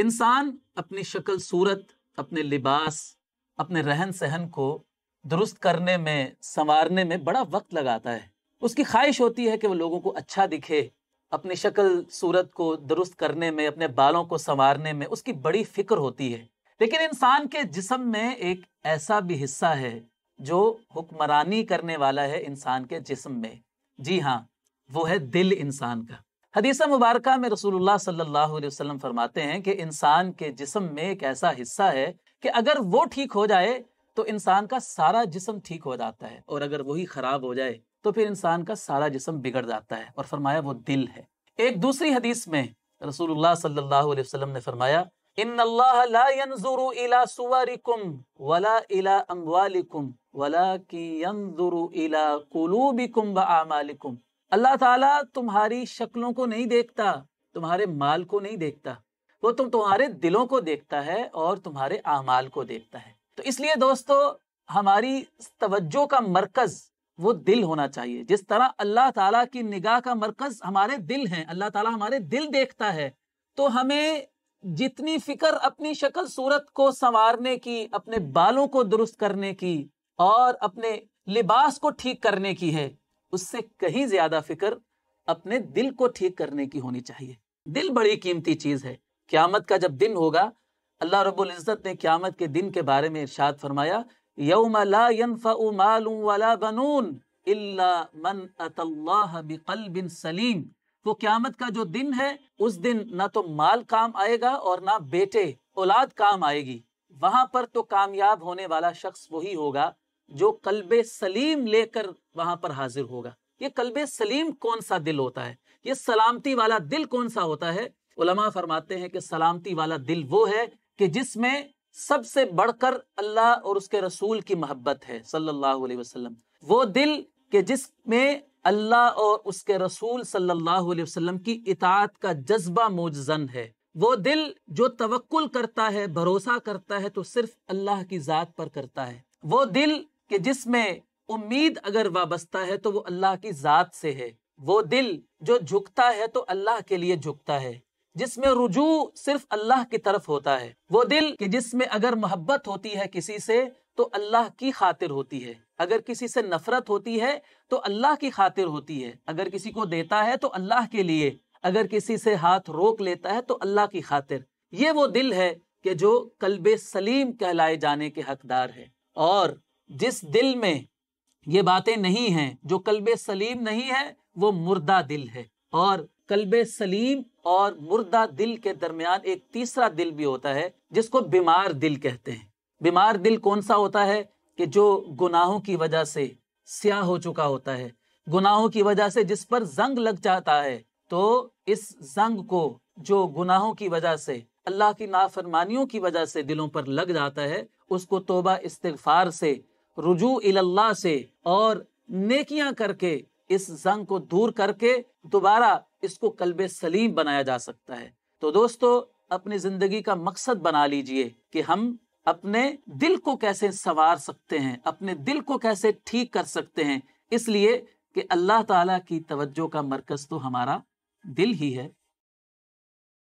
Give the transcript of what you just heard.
इंसान अपनी शक्ल सूरत अपने लिबास अपने रहन सहन को दुरुस्त करने में संवारने में बड़ा वक्त लगाता है उसकी ख्वाहिश होती है कि वो लोगों को अच्छा दिखे अपनी शक्ल सूरत को दुरुस्त करने में अपने बालों को संवारने में उसकी बड़ी फिक्र होती है लेकिन इंसान के जिसम में एक ऐसा भी हिस्सा है जो हुक्मरानी करने वाला है इंसान के जिसम में जी हाँ वो है दिल इंसान का हदीसा मुबारक में रसूलुल्लाह सल्लल्लाहु फरमाते हैं कि इंसान के जिसम में एक ऐसा हिस्सा है कि अगर वो ठीक हो जाए तो इंसान का सारा जिसम ठीक हो जाता है और अगर वही खराब हो जाए तो फिर इंसान का सारा जिसम बिगड़ जाता है और फरमाया वो दिल है एक दूसरी हदीस में रसूलुल्लाह सल्लल्लाहु अलैहि वसल्लम ने फरमाया इन अल्लाह ला यंजुरु इला वला इला अमवालिकुम वला यंजुरु इला कुलूबिकुम व आमालिकुम अल्लाह ताला तुम्हारी शक्लों को नहीं देखता तुम्हारे माल को नहीं देखता वो तुम तुम्हारे दिलों को देखता है और तुम्हारे अमाल को देखता है तो इसलिए दोस्तों हमारी तवज्जो का मरकज वो दिल होना चाहिए जिस तरह अल्लाह ताला की निगाह का मरकज हमारे दिल हैं अल्लाह ताला हमारे दिल देखता है तो हमें जितनी फिक्र अपनी शक्ल सूरत को संवारने की अपने बालों को दुरुस्त करने की और अपने लिबास को ठीक करने की है उससे कहीं ज्यादा फिक्र अपने दिल को ठीक करने की होनी चाहिए दिल बड़ी कीमती चीज है क्यामत का जब दिन होगा अल्लाह रब्बुल इज़्ज़त ने क्यामत के दिन के बारे में इरशाद फरमाया यौमा ला यनफअु मालुन वला बनून इल्ला मन अतल्लाह बिकल्बिन सलीम वो क्यामत का जो दिन है उस दिन ना तो माल काम आएगा और ना बेटे औलाद काम आएगी वहां पर तो कामयाब होने वाला शख्स वही होगा जो कलब सलीम लेकर वहां पर हाजिर होगा ये कलब सलीम कौन सा दिल होता है ये सलामती वाला दिल कौन सा होता है उलमा फरमाते हैं कि सलामती वाला दिल वो है कि जिसमें सबसे बढ़कर अल्लाह और उसके रसूल की मोहब्बत है सल्लल्लाहु अलैहि वसल्लम वो दिल के जिसमें अल्लाह और उसके रसूल सल्लल्लाहु अलैहि वसल्लम की इतात का जज्बा मोजन है वो दिल जो तवक्ल करता है भरोसा करता है तो सिर्फ अल्लाह की ज़ात पर करता है वो दिल कि जिसमें उम्मीद अगर वाबस्ता है तो वो अल्लाह की ज़ात से है वो दिल जो झुकता है तो अल्लाह के लिए झुकता है जिसमें रुजू सिर्फ अल्लाह की तरफ होता है वो दिल कि जिसमें अगर मोहब्बत होती है किसी से तो अल्लाह की खातिर होती है अगर किसी से नफरत होती है तो अल्लाह की खातिर होती है अगर किसी को देता है तो अल्लाह के लिए अगर किसी से हाथ रोक लेता है तो अल्लाह की खातिर ये वो दिल है कि जो कल्बे सलीम कहलाए जाने के हकदार है और जिस दिल में ये बातें नहीं है जो कल्ब सलीम नहीं है वो मुर्दा दिल है और कल्ब सलीम और मुर्दा दिल के दरमियान एक तीसरा दिल भी होता है जिसको बीमार दिल कहते हैं बीमार दिल कौन सा होता है कि जो गुनाहों की वजह से स्याह हो चुका होता है गुनाहों की वजह से जिस पर जंग लग जाता है तो इस जंग को जो गुनाहों की वजह से अल्लाह की नाफरमानियों की वजह से दिलों पर लग जाता है उसको तोबा इस्तफार से रुजू अल्लाह से और नेकियां करके इस जंग को दूर करके दोबारा इसको कल्ब सलीम बनाया जा सकता है तो दोस्तों अपनी जिंदगी का मकसद बना लीजिए कि हम अपने दिल को कैसे संवार सकते हैं अपने दिल को कैसे ठीक कर सकते हैं इसलिए कि अल्लाह ताला की तवज्जो का मरकज तो हमारा दिल ही है